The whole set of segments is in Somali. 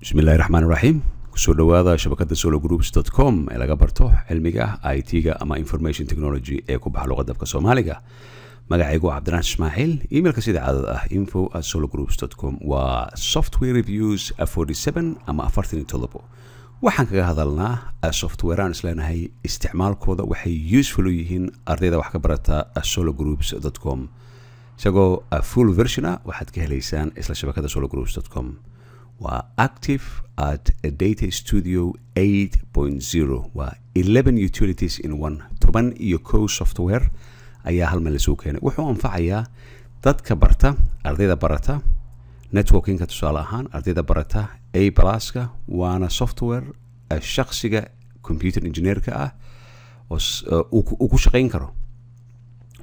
bismillahi raxmaan iraxiim kusoo dhawaada shabakada solo groups dot com ee laga barto cilmiga i t-ga ama information technology ee ku baxa luqada afka soomaaliga magacaygu waa cabdinaan ismaaxiil emailka sida caadad ah info at solo groups dot com waa software reviews forty seven ama afartan iyo toddobo waxaan kaga hadalnaa software isleenahay isticmaalkooda waxay useful u yihiin ardayda wax ka barata solo groups dot com isagoo full version ah waxaad ka helaysaan isla shabakada solo groups dot com waa active at data studio 8.0 waa 11 utilities in one toban iyo kow software ayaa halmeel lasuu keenay wuxuu anfacayaa dadka barta ardayda barata networkingka tusaale ahaan ardayda barata a blaska waana software eh, shaksiga computer engineerka ah eh, uu ku shaqayn karo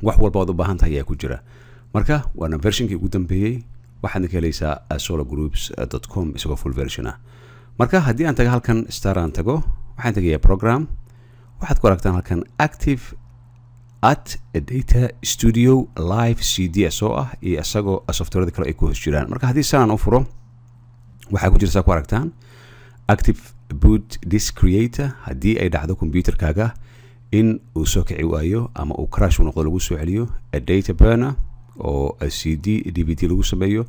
wax walba oad u baahantaha ayaa ku jira marka waana versionkii ugu dambeeyey waxaadna ka helaysaa solo groups eh, com isagoo full version ah marka haddii aan tago halkan staraan tago waxaan tegayaa program waxaad ku aragtaan halkan active at data studio live c d s oo ah iyo isagoo softwarada kale ay ku hoos jiraan marka haddii saan u furo waxaa ku jirtaa ku aragtaan active boot dis creator haddii ay dhacdo computerkaaga in uu soo kici waayo ama uu crash u noqdo lagu soo celiyo adata burner oo c d d v t lagu sameeyo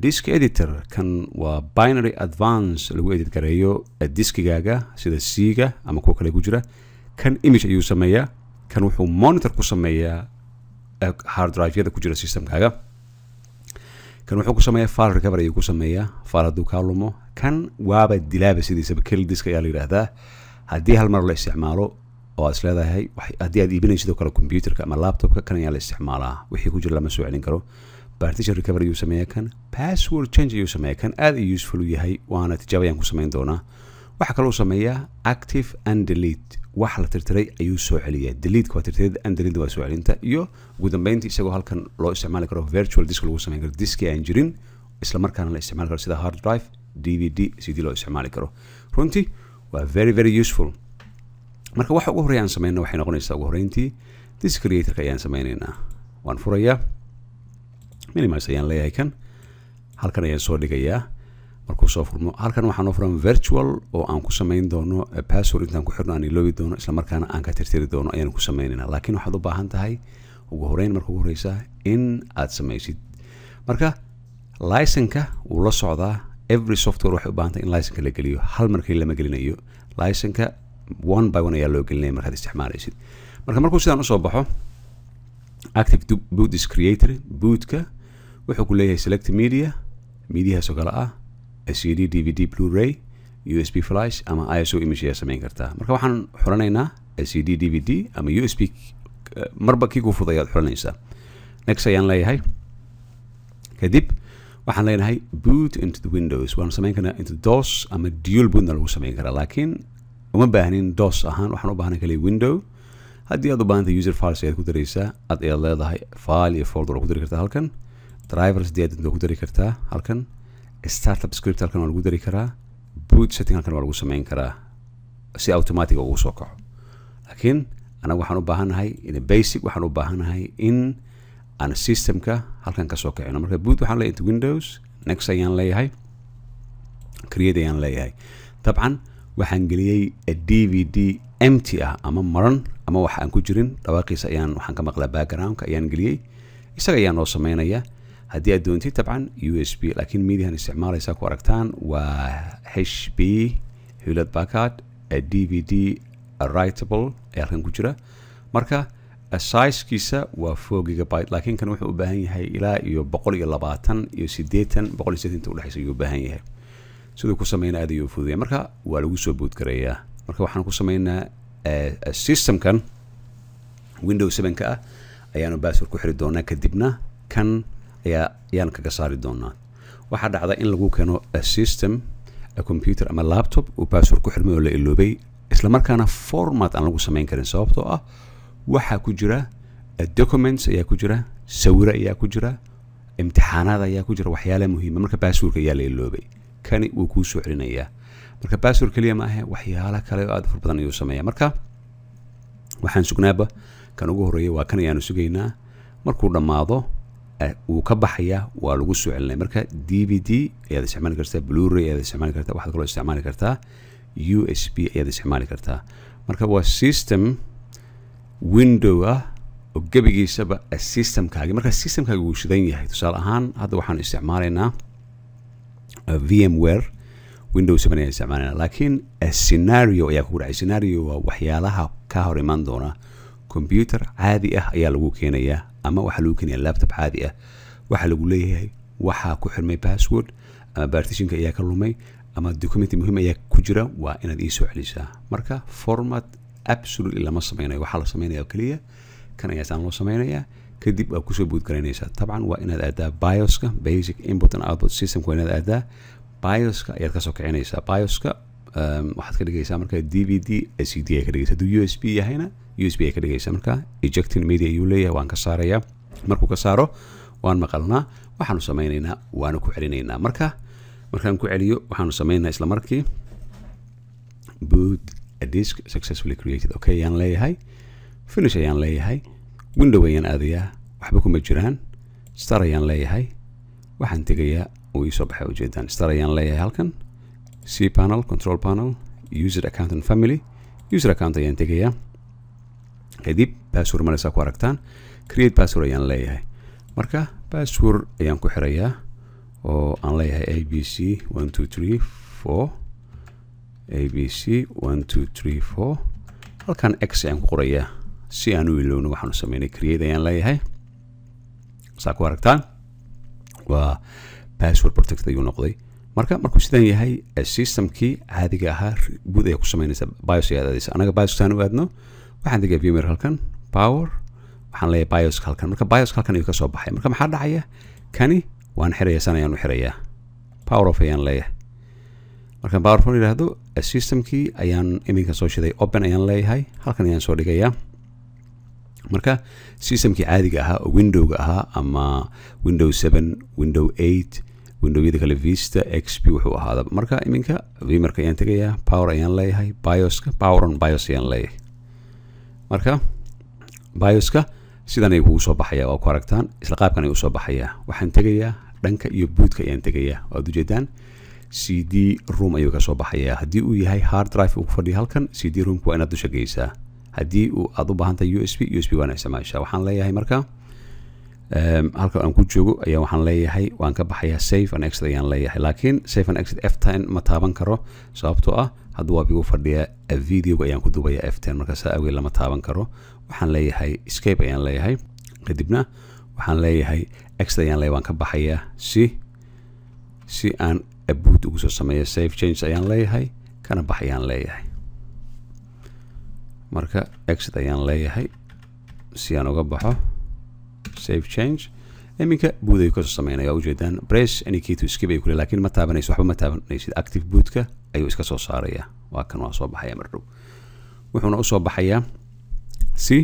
disk editor kan waa binary advance lagu edit gareeyo diskigaaga sida c ama kuwa kale ku jira kan image ayuu sameeyaa kan wuxuu monitor ku sameeyaa harddriveyada ku jira systemkaaga kan wuxuu ku sameeyaa file recovery ayuu ku sameeyaa file hadduu kaa lumo kan waaba dilaaba sidiisaba keli disk ayaa la yidhaahdaa haddii hal mar la isticmaalo oo aad is leedahay haddii aad iibinay sidoo kale combyuterka ama laptopka kan ayaa la isticmaalaa wixii ku jira lama soo celin karo partition recover ayuu sameeya kan password change ayuu sameeya kan aad u useful u yahay waana tijaabayaan ku samayn doonaa waxaa kaloo sameeyaa active and delete wax la tirtiray ayuu soo celiya deleetk waa tirtirid and delete waa soo celinta iyo ugu dambeyntii isagoo halkan loo isticmaali karo virtual disk lagu samayn karo diski aan jirin isla la isticmaali karo sida hard drive d v d sidii loo isticmaali karo runtii waa very very useful marka waxa ugu horey aan sameyna waxay noqonaysaa ugu horeyntii dis ayaan sameyneynaa waan furayaa minimis ayaan leeyahay kan halkan ayaan soo dhigayaa markuu soo furmo halkan waxaa noo furan virtual oo aan ku samayn doono eh, password intaan ku xirno aan iloobi doono islamarkaana aan ka tirtiri doono ayaan ku sameynayna laakiin waxaad u baahan tahay ugu horeyn marka ugu horeysa in aad samaysid marka licenka wuu la socdaa every software waxay u baahantay in licenka la geliyo hal markii lama gelinayo licenka one by one ayaa loo gelinaya markaad isticmaalaysid marka markuu sidaan usoo baxo active boot is creator bootka wuxuu ku leeyahay select media midiyahaasoo kale ah cd dvd bluray usb flash ama iso image ayaa samayn kartaa marka waxaan xulanaynaa cd dvd ama usb eh, marba kii fud ayaad xulanaysaa next ayaan leeyahay kadib waxaan leenahay boot into the windows waan samayn karnaa into dos ama dual bootna lagu samayn karaa laakiin uma baahnin dos ahaan waxaan u baahna kaliya window haddii aad u baahantay user files ayaad ku daraysaa ad ayaad leedahay file iyo folder oo ku dari kartaa halkan drivers dii aad ku dari kartaa halkan startup script halkan waa lagu dari karaa boot setting halkan waa lagu samayn karaa si automatic ugu soo kaxo laakiin anaga waxaan u baahanahay in basic waxaan u baahanahay in aan systemka halkan ka soo marka boot waxaan leeyahay windows next ayaan leeyahay create ayaan leeyahay dabcan waxaan geliyey d v d mt ah ama maran ama wax aan ku jirin dhawaaqiisa ayaan waxaan ka maqlaa backgroundka ayaan geliyey isaga ayaan oo samaynayaa haddii aad doontay tabcan u s b laakiin midiahan isticmaalaysa ku aragtaan waa h b hulad backard d v d writable ee halkan ku jira marka saiskiisa waa foogiga byte laakiin kan wuxuu u baahan yahay ilaa iyo boqol iyo labaatan iyo siddeetan boqol iyo siddeetantu udhexaysa ayuu u baahan yahay siduu ku samayna aad ayuu fuduya marka waa lagu soo boodgarayaa marka waxaan ku samaynaa eh, eh, systemkan window sevenka ah ayaanu bassword ku xiri doonaa kadibna kan ayaa ayaan kaga saari doonaa waxaa dhacda in lagu keeno eh, system computer ama laptop uu bassword ku xirmay oo la iloobay islamarkaana format aan lagu samayn karin sababtoo ah waxaa ku jira documents ayaa ku jira sawiro ayaa ku jira imtixaanaad ayaa ku jira waxyaala muhiima ah. marka basswordka ayaa la iloobay kani wuu kuu celinayaa marka bassword keliya maahe ahe waxyaalo kale oo aad far ayuu sameeyaa marka waxaan sugnaaba kan ugu horeeya waa kan ayaanu sugaynaa markuu dhammaado eh, wuu ka baxayaa waa lagu soo celinaya marka d v d ayaad isticmaali kartaa bluray ayaad isticmaali kartaa waxaad kaloo isticmaali kartaa u s b ayaad isticmaali kartaa marka waa system window ah oo gebigiisaba eh, systemkaagi marka systemkaagi wuu shidan yahay tusaale ahaan hadda waxaanu isticmaalaynaa Eh, vmware windows seven ayaa laakiin eh, scenario ayaa kugu dhacay scenario waa waxyaalaha ka hor imaan doona computer caadi ah ayaa lagu keenayaa ama waxaa lagu keenaya laptop caadi ah waxaa lagu leeyahay waxaa ku xirmay password ama bartitionka ayaa ka lumay ama document muhiim ayaa ku jira waa inaad iisoo celisaa marka format absolutely lama sameynayo waxaa la sameynaya keliya kan ayaasan loo sameynayaa kadib waa kusoo buudgaraynaysaa tabcan waa inaad aadaa bioska basic input and output systemka waa inaad aadaa bioska ayaad kasoo kicinaysaa bioska ehm, waxaad ka dhigaysaa markaa d v d c d ay ka dhigaysa hadduu u s b yahayna u s b ay ka dhigaysaa markaa ejecting media ayuu leeyahay waan ka saarayaa markuu ka saaro waan maqalnaa waxaanu samaynaynaa waanu ku celinaynaa marka markaan ku celiyo waxaanu samaynaynaa isla markii boot a disk successfully created okay ayaan leeyahay finish ayaan leeyahay window ayaan aadayaa waxba kuma jiraan star ayaan leeyahay waxaan tegayaa uu iisoo baxay ujeedaan star ayaan leeyahay halkan c panel control panel user account and family user account ayaan tegayaa kadib bassword maleysaa ku aragtaan create bassword ayaan leeyahay marka bassword ayaan ku xirayaa oo aan leeyahay a b c one two three four a b c one two three four halkan x ayaan ku qorayaa si aan u ilowno waxaanu sameynay create ayaan leeyahay saa ku aragtaan waa password protected ayuu noqday marka markuu sidan yahay systemkii caadiga ahaa guud ayaa ku samaynaysa bios ayaad aadaysa anaga bioskaan u aadno waxaan degaa vmr halkan power waxaan leeyahay bioska halkan marka bioska halkan ayuu ka baxay marka maxaa dhacaya kani waan xiraya san ayaan u xirayaa power of ayaan leeyahay markaan power yidhaahdo systemkii ayaan iminka soo shiday open ayaan leeyahay halkan ayaan soo dhigayaa marka systemkii caadiga ahaa oo windowga ahaa ama window seven window eight windowyada kale vista x p wuxuu ahaada marka iminka vimarka ayaan tegayaa power ayaan leeyahay bioska power bios ayaan leeyahay marka bioska sidan ayuu kugu soo baxayaa waa ku aragtaan isla qaabkan ayuu usoo baxayaa waxaan tegayaa dhanka iyo buudka ayaan tegayaa waad ujeedaan c d room ayuu ka soo baxayaa haddii uu yahay hard drive uu ku fadhiya halkan c d roomka waa inaad dusha geysaa haddii aad u baahantahay u s b u s b waan isticmaashaa waxaan leeyahay marka ehm, halka aan ku joogo ayaa waxaan leeyahay waan ka baxayaa safe and exit ayaan leeyahay laakiin safe and exit f ten ma taaban karo sababtoo ah hadda waa bigu fadhiyaa eh, videoga ayaan ku dubayaa f ten marka saa awgeed lama taaban karo waxaan leeyahay scape ayaan leeyahay kadibna waxaan leeyahay exit ayaan leeyahay waan ka baxayaa si si aan aboot ugu soo sameeyo safe change ayaan leeyahay kana bax ayaan leeyahay marka exit ayaan leeyahay si aan uga baxo safe change iminka buud ayuu kasoo sameynaya ujeedaan brace any key to skip ayuu kule lakiin ma taabanayso waxba ma taabanaysid active boodka ayuu iska soo saaraya waa kan waa soo baxaya mardhow wuxuuna usoo baxayaa si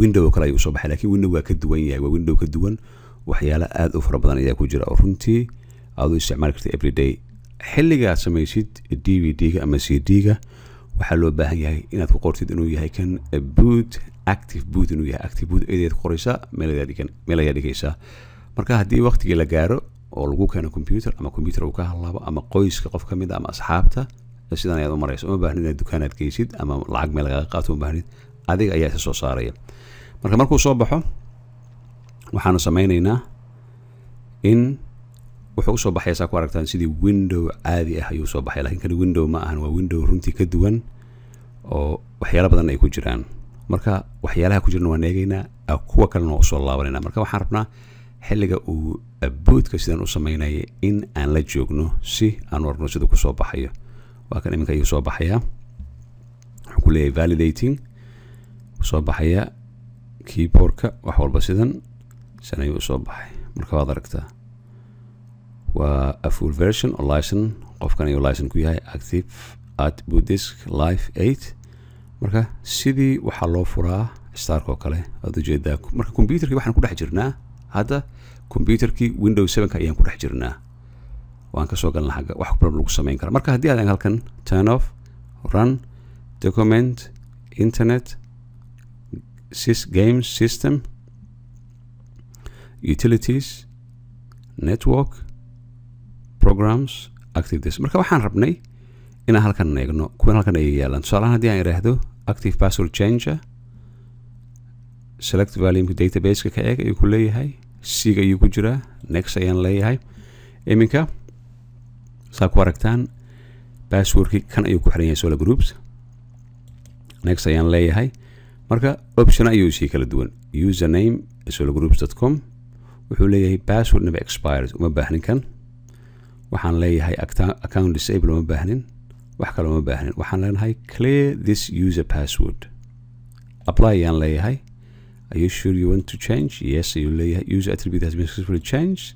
window kale ayuu usoo baxaya lakiin window waa ka duwan yahay waa window ka duwan waxyaala aada u fara badan ayaa ku jira oo runtii aaduu isticmaali karta everyday xilligaad samaysid d v d-ga ama c d-ga waxaa loo baahan yahay inaad ku qortid inuu yahay kan eh, boot active boot inuu yahay active boot eedeed qoraysa meel ayaa dhigaysaa marka haddii waqtigii la gaaro oo lagu keeno computer ama computer uu ka hadlaabo ama qoyska qof ka mid a ah, ama asxaabta eh, sidan ayaad u maraysa uma baahni inaad dukaanaad geysid ama lacag meel lagaga qaato uma baahnid adiga ayaa isa soo saaraya marka markuu soo baxo waxaanu samaynaynaa in wuxuu usoo baxay saa ku aragtaan sidii window caadi ah ayuu usoo baxay lakiin kan window ma ahan waa window runtii ka duwan oo waxyaalo badanna ay ku jiraan marka waxyaalaha ku jirana waan eegaynaa kuwa kalena waa usoo laabanayna marka waxaan rabnaa xilliga uu boodka sidaan u samaynaya in aan la joogno si aan u siduu kusoo baxayo waa kan iminka ayuu soo baxayaa wuxuu ku leeyahay validating soo baxaya keyboardka wax walba sidan san ayuu usoo baxay marka waad aragtaa waa afull version oo lyson qofkan ayuu lyson ku yahay active at budisk life eight marka sidii waxaa loo furaa stark oo kale aad ujeedaa marka computerkii waxaan ku dhex jirnaa hadda computerkii windows sevenka ayaan ku dhex jirnaa waan kasoo galnaa agga wax problem lagu samayn kara marka haddii aadan halkan turn off run document internet game system utilities network programs activities marka waxaan rabnay inaan halkan eegno kuwan halkan ay yaalaan tusaalahan haddii aan idhaahdo active password changer select valume databaseka ka eeg ayuu ku leeyahay siga ayuu ku jiraa next ayaan leeyahay iminka saa ku aragtaan passwordkii kan ayuu ku xiran yahay solar groups next ayaan leeyahay marka option ayuu sii kala duwan username solar groups com wuxuu leeyahay passwordnaba expires uma baahnin kan waxaan leeyahay account disable ma baahnin wax kale ma baahnin waxaan leenahay clear this user password apply ayaan leeyahay are you sure you want to change yes ayuu leeyahay user attribute has been successfully changed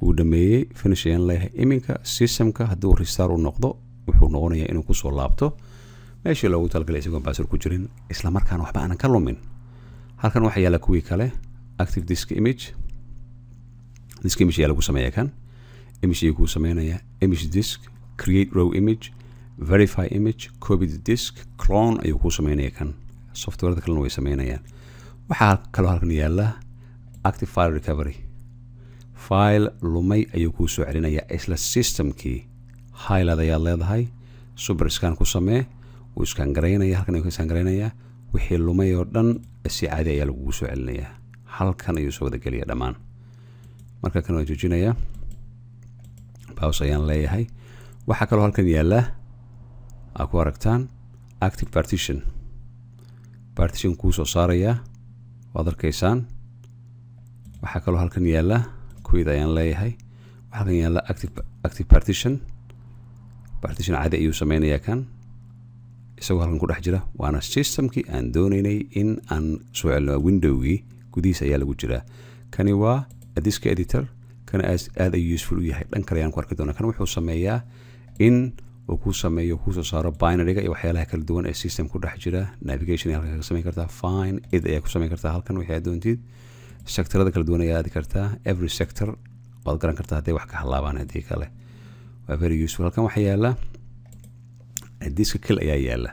wuu dhameeyey finish ayaan leeyahay iminka systemka hadduu restar u noqdo wuxuu noqonayaa inuu kusoo laabto meeshii loogu talagalay isagoon baasword ku jirin isla markaana waxba aanan ka lumin halkan waxaa yaalla kuwii kale active disk image disk image ayaa lagu sameeya kan imageyay kuu sameynayaa image disk create row image verify image copy the disk clone ayuu kuu sameynaya kan softwareda kalena way sameynayaan waxaa kaloo halkan yaala active file recovery file lumay ayuu kuu soo celinayaa isla systemkii highland ayaad leedahay super scan ku samee wuu iskaan garaynaya halkan ayuu ka iskaan garaynayaa wixii lumay oo dhan si caadi ayaa lagugu soo celinayaa halkan ayuu soo wada geliyaa dhammaan marka kan waa joojinayaa baws ayaan leeyahay waxaa kaloo halkan yaallaa aa ku aragtaan active partition partition kuu soo saarayaa waad arkaysaan waxaa kaloo halkan yaallaa quid ayaan leeyahay waxaa halkan yaallaa active partition partition cadi ayuu sameynayaa kan isagoo halkan ku dhex jira waana systemkii aan doonaynay in aan soo celino windowgii gudihiis ayaa lagu jiraa kani waa disk editor kan aad ayuu useful u yahay dhan kale ayaan ku arki doona kan wuxuu sameeyaa in uu ku sameeyo kusoo saaro binariga iyo waxyaalaha kala duwan ee system ku dhex jira navigation halkan kaga samayn kartaa fine id ayaa ku samayn kartaa halkan wixii aad doontid sectorada kala duwan ayaa aadi kartaa every sector waad garan kartaa hadday wax ka halaabaan haddii kale waa very useful halkan waxaa yaala diska kil ayaa yaala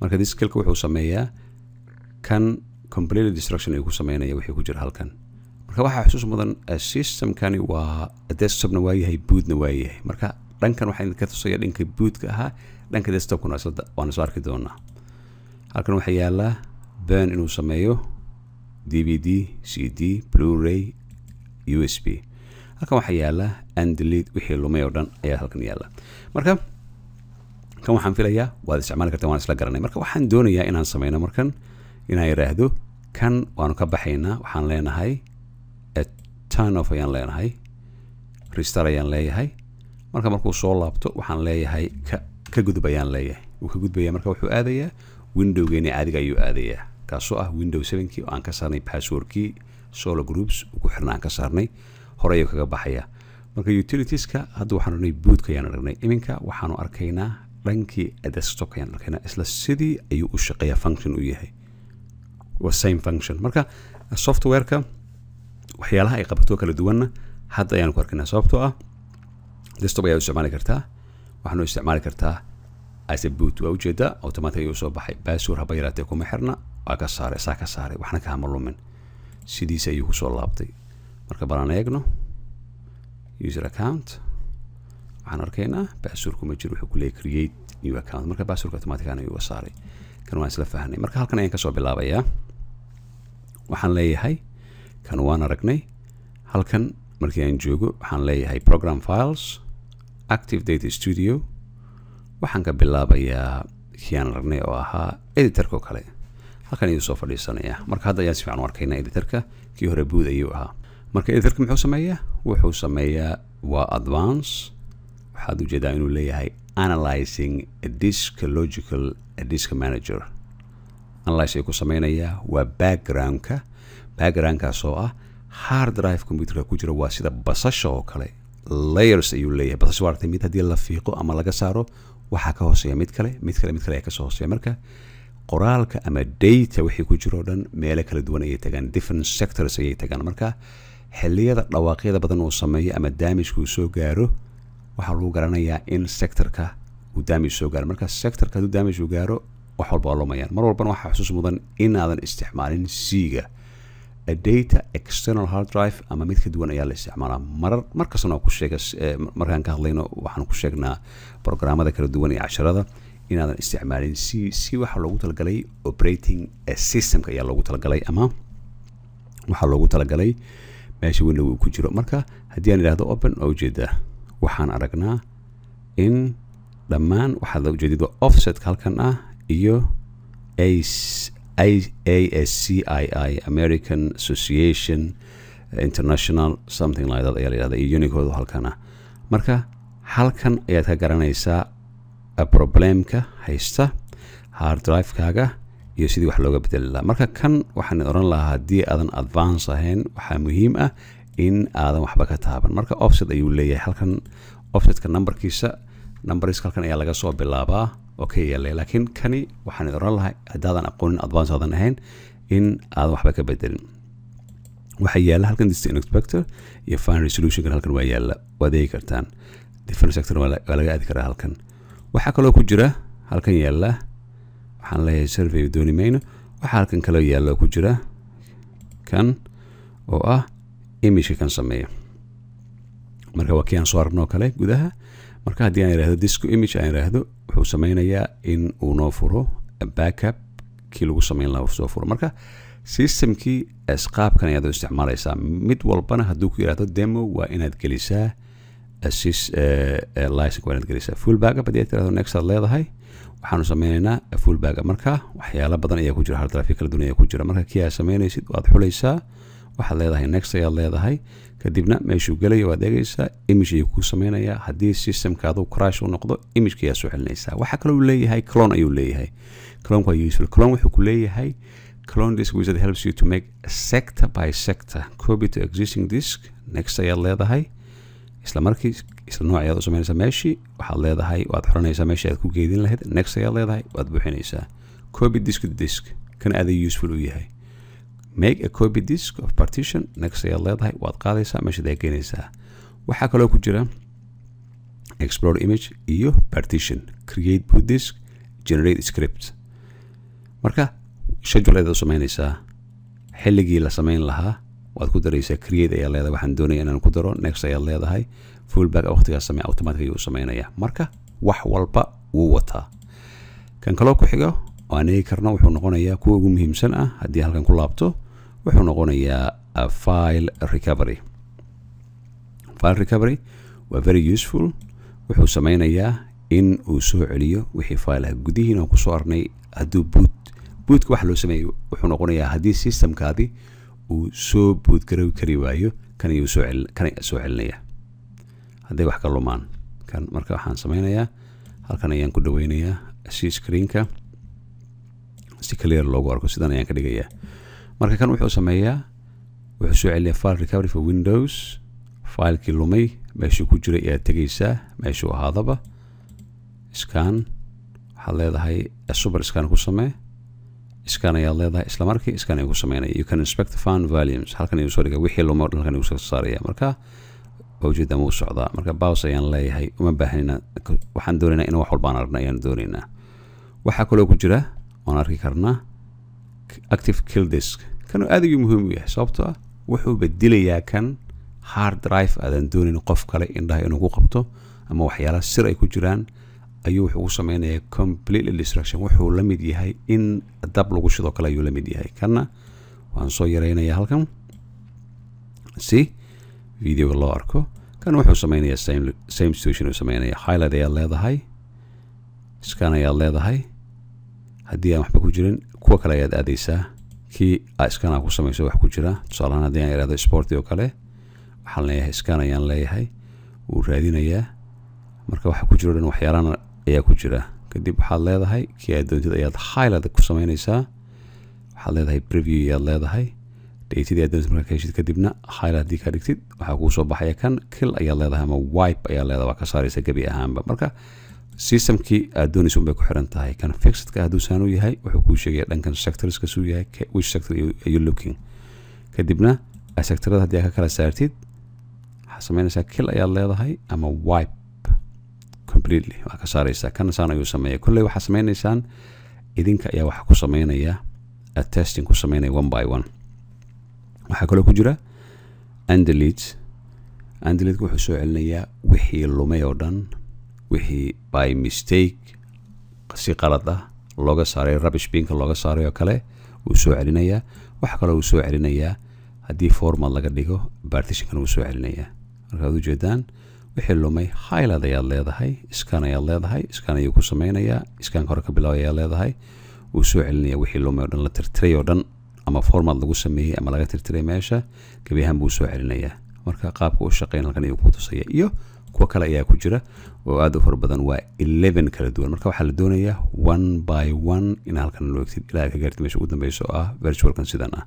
marka diska kilka wuxuu sameeyaa kan completely destruction ayuu ku sameynaya wixii ku jira halkan marka waxaa xusuus mudan eh, systemkani waa desktopna waayahay buudna waayahay marka dhankan waxaa idinka tusaya dhanka buudka ahaa dhanka desktopkuna isla waana soo arki doonaa halkan waxaa yaalaa burn inuu sameeyo d v d c d bluray u s b halkan waxaa yaala andlead wixii lumay oo dhan ayaa halkan yaala marka kan waxaan filayaa waad isticmaali karta waan isla garanay marka waxaan doonayaa inaan sameyno markan inaan yidhaahdo kan waanu ka baxaynaa waxaan leenahay at ayaan leenahay restar ayaan leeyahay marka markuu soo laabto waxaan leeyahay ka gudub ayaan leeyahay wuu ka gudbaya marka wuxuu aadayaa windowgeeni caadiga ayuu aadayaa kaasoo ah window sevenkii oo aan ka saarnay passwordkii solar groups ugu xirna aan ka saarnay hore ayuu kaga baxayaa marka utilitieska hadda waxaanu dhagnay buudka ayaan aragnay iminka waxaanu arkaynaa dhankii desktop ayaan arkaynaa isla sidii ayuu u shaqeeyaa function u yahay wa same function marka softwareka waxyaalaha ay qabato kala duwanna hadda ayaanu ku arkaynaa sababtoo ah desktop ayaa isticmaali kartaa waxaanu isticmaali kartaa asaboot waa ujeedaa automatic ayuu soo baxay baasuur haba yaraatee kuma xirna waa ka saaray saa ka saaray waxna kaama lumin sidiisa ayuu kusoo laabtay marka balaan eegno user account waxaan arkaynaa baasuur kuma jiro wuxuu kuleeyay create new account marka baasuurka automaticaan ayuu saaray kan waan isla fahnay marka halkan ayaan kasoo bilaabayaa waxaan leeyahay kan waan aragnay halkan markii aan joogo waxaan leeyahay program files active data studio waxaan ka bilaabayaa kii aan aragnay oo ahaa editorka kale halkan ayuu soo fadhiisanaya marka hadda ayaan si fiican u arkaynaa editorka kii hore buud ayuu ahaa marka editorka muxuu sameeyaa wuxuu sameeyaa waa advance waxaad ujeedaa inuu leeyahay analyzing disk logical disk manager analyze ayuu ku sameynayaa waa backgroundka backgroundkaas oo ah hard drive computerka ku jira waa sida basasha oo kale layers ayuu leeyahay basasha waaragtay mid haddii la fiiqo ama laga saaro waxaa ka hooseeya mid kale mid kale mid kale ayaa kasoo hooseeya marka qoraalka ama data wixii ku jiro dhan meelo kala duwan ayay tagaan different sectors ayay tagaan marka xilliyada dhawaaqyada badan uu sameeyo ama daamijka uu soo gaaro waxaa lagu garanayaa in sectorka uu daamij soo gaaro marka sectorka hadduu daamij uu gaaro wax walba waa loomayaan mar walbana waxaa xusuus mudan inaadan isticmaalin siiga data external hard drive ama mid ka duwan ayaa la isticmaalaa marar markastana ku sheega eh, markaan ka hadlayno waxaan ku sheegnaa programmada kala duwan ee casharada inaadan isticmaalin si si waxaa loogu talagalay operating eh, systemka ayaa loogu talagalay ama waxaa loogu talagalay meesha window ku jiro marka haddii aan idhahdo open oo ujeeda waxaan aragnaa in dhammaan waxaad ujeedada offsetka halkan ah iyo ace ascii american association international something like that ayaa la iyo unikoodu halkan ah. marka halkan ayaad ka garanaysaa problemka haysta hard harddrivekaaga iyo sidii wax looga bedeli lahaa marka kan waxaan odhan lahaa haddii aadan advance ahayn waxaa muhiim ah in aadan waxba ka taaban marka offset ayuu leeyahay halkan offsetka numberkiisa numberska halkan ayaa laga soo bilaabaa oo ka yeelay kani waxaan idin oran lahay haddaadan aqoonin advancedaadan ahayn in aadan waxba ka bedelin waxaa yaalla halkan distin inspector iyo final resolutionkan halkan waa yaalla waad eegi kartaan defense sector waa laga aadi karaa halkan waxaa kaloo ku jira halkan yaalla waxaan leeyahay survey dooni mayno waxaa halkan kaloo yaalla ku jira kan oo ah imageka kan sameeya marka waa kii aan soo aragno kale gudaha marka haddii aan ihahdo disco image aan ihahdo wuxuu sameynayaa in uu noo furo backup kii lagu sameyn laha soo furo marka systemkii asqaabkan ayaad isticmaalaysaa mid walbana hadduu ku yihahdo demo waa inaad gelisaa license leedahay waxaanu sameynaynaa full backup marka waxyaalo badan ayaa ku jira hardrive kala duwan ayaa ku jira marka kii aad waad xulaysaa waxaad leedahay next ayaad leedahay kadibna meeshuu gelayo waad eegaysaa image ayuu kuu samaynayaa haddii systemka crash u noqdo imageka ayaa soo celinaysaa waxaa kaloo leeyahay clon ayuu leeyahay clonku waa useful wuxuu ku leeyahay clone disk wizard helps you to make sector by sector copy to existing disk next ayaad leedahay isla isla nooc ayaad u samaynaysaa meeshii waxaad leedahay waad xoranaysaa meeshii aad ku geedin lahayd next ayaad leedahay waad buuxinaysaa copy disk disk kan aada useful u yahay make a copy disk of partition next ayaad leedahay waad qaadaysaa meeshaad keenaysaa waxaa kaloo ku jira explore image iyo partition create boot disk generate script marka shajuleedaad samaynaysaa xilligii la samayn lahaa waad ku daraysaa create ayaa leedahay waxaan doonaya inaan ku daro next ayaad leedahay fullback waqtigaas samee automatic ayuu samaynayaa marka wax walba wuu wataa kan kaloo ku xigo oo aan eegi karno wuxuu noqonayaa kuwa ugu muhiimsan ah haddii halkan ku laabto wuxuu noqonayaa uh, file recovery file recovery waa very useful wuxuu sameynayaa in uu soo celiyo wixii failaha gudihiin aan kusoo arnay hadduu buut buutka waxa loo sameeyo wuxuu noqonayaa haddii systemkaadi uu soo buudgarowi kari waayo kanayuu soo cel kana soo celinaya hadday wax ka lumaan kan marka waxaan sameynayaa halkan ayaan ku dhaweynayaa si screenka si clear loogu arko sidan ayaan ka dhigayaa marka kan wuxuu sameeyaa wuxuu soo celiyaa file recovery for windows filekii lumay meeshuu ku jiray ayaad tegaysaa meeshuu ahaadaba skan waxaad leedahay super skan ku samee skan ayaad leedahay islamarkii skan ayuu ku sameynaya you can inspect fan volumes halkan ayuu soo dhigaa wixii lumay o dhan halkan ayuu soo saaraya marka waa ujeedaan socdaa marka bows ayaan leeyahay uma baahanina waxaan doonaynaa in wax walbaan aragna ayaan doonaynaa waxaa kaloo ku jira waan arki karnaa active kill disk kanuu aadayuu muhiim u yahay sababtoo ah wuxuu bedelayaa kan hard drive aadan doonin qof kale indhaha inuu ku qabto ama waxyaalaha sir ay ku jiraan ayuu wuxuu ugu samaynayaa completely destruction wuxuu la yahay in dab lagu shidoo kale ayuu la yahay kanna waan soo yaraynayaa halkan si videoga loo arko kan wuxuu samaynayaa same, situation uu samaynayaa highlight ayaad leedahay scan ayaad leedahay haddii aan waxba ku jirin kuwa kale ayaad aadaysaa kii scanaa ku samayso wax ku jira tusaalahaan haddii aan ihahdo sporti oo kale waxaan leeyahay scan ayaan leeyahay wuu raadinayaa marka waxa ku jiro dhan waxyaalana ayaa ku jira kadib waxaad leedahay kii aad doontid ayaad highlight ku samaynaysaa waxaad leedahay preview ayaad leedahay datadii aad doontid markaa ka heshid kadibna highlight dii kaa dhigtid waxaa kuu soo baxaya kan kill ayaad leedahay ama wipe ayaad leedahay waa ka saaraysa gebi ahaanba marka sistemkii aad doonaysa unbay ku xiran tahay kan fixedka hadduusaanu yahay wuxuu kuu sheegaya dhankan sectorskasuu yahay which sector you looking kadibna sectorada haddii aa ka kala saartid waxaa samaynaysaa kill ayaad leedahay ama wipe completely waa ka saaraysaa kana saan ayuu sameeya kolley waxaa samaynaysaan idinka ayaa waxa ku samaynaya testing ku samaynaya one by one waxaa kaloo ku jira andelid andelidka wuxuu soo celinayaa wixii lumay oo dhan wixii by mistake si qalad ah looga saaray rabish binka looga saaray oo kale wuu soo celinayaa waxaa kaloo uu soo celinayaa haddii format laga dhigo bartitionkan wuu soo celinayaa markaad ujeedaan wixii lumay highland ayaad leedahay scan ayaad leedahay scan ayuu ku sameynayaa scanka hore ka bilaabay ayaad leedahay wuu soo celinaya wixii lumay o dhan la tirtiray oo dhan ama format lagu sameeyey ama laga tirtiray meesha gebi ahaan buu soo celinayaa marka qaabka u shaqeyn halkan ayuu ku tusaya iyo kuwa kale ayaa ku jira oo aad u far badan waa eleven kala duwan marka waxaa la doonayaa one by one in halkan loo egtid ilaa ka gaartid meesha ugu dambeyso ah virtualkan sidan ah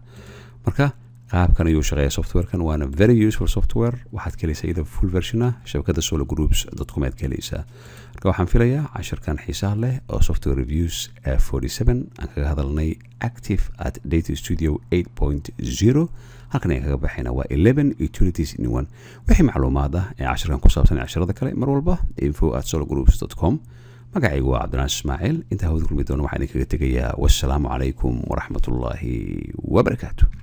marka qaabkan ayuu shaqeeya softwarekan waana very useful software waxaad ka helaysaa iyada full versionah shabakadda solo groups dotcom aad ka marka waxaan filayaa casharkan xiisaha leh oo software reviews forty seven aan kaga hadalnay active at data studio eight point zero halkan ay kaga baxayna waa utilities in one wixii macluumaad ah ee casharkan ku saabsan casharada kale mar walba info at sologroups.com magacaygu waa cabdinaan ismaaciil intaa hawada kulmi doona waxaan idinkaga tegayaa wassalaamu calaykum waraxmatullaahi wabarakaatu